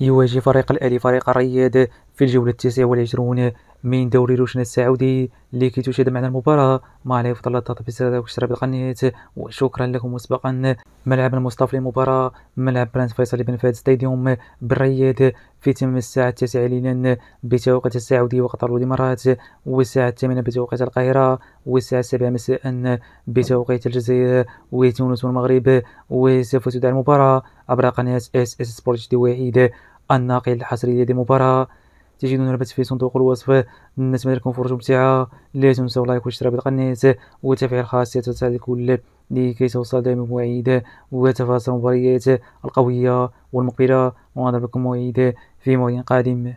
يواجه فريق الأهلي فريق الرياض في الجولة التاسعة والعشرون من دوري روشن السعودي لكي تشاهد معنا المباراة مع علي فضل الضغط بالسادة واشتراك وشكرا لكم مسبقا ملعب المصطفى للمباراة ملعب برنس فيصل بن فهد ستاديوم بالرياض في تم الساعة التاسعة ليلا بتوقيت السعودي وقطر الإمارات والساعة الثامنة بتوقيت القاهرة والساعة السابعة مساء بتوقيت الجزائر وتونس والمغرب وسوف تدعى المباراة عبر قناة اس اس سبورت واحد الناقل الحصري لدي مباراة تجدون الرابط في صندوق الوصف نتمنى لكم فرجة ممتعة لا تنسوا لايك والاشتراك بالقناة وتفعيل خاصية تفعيل كل لكي توصل دائما مواعيد وتفاصيل المباريات القوية والمقبلة بكم موعد في موعد قادم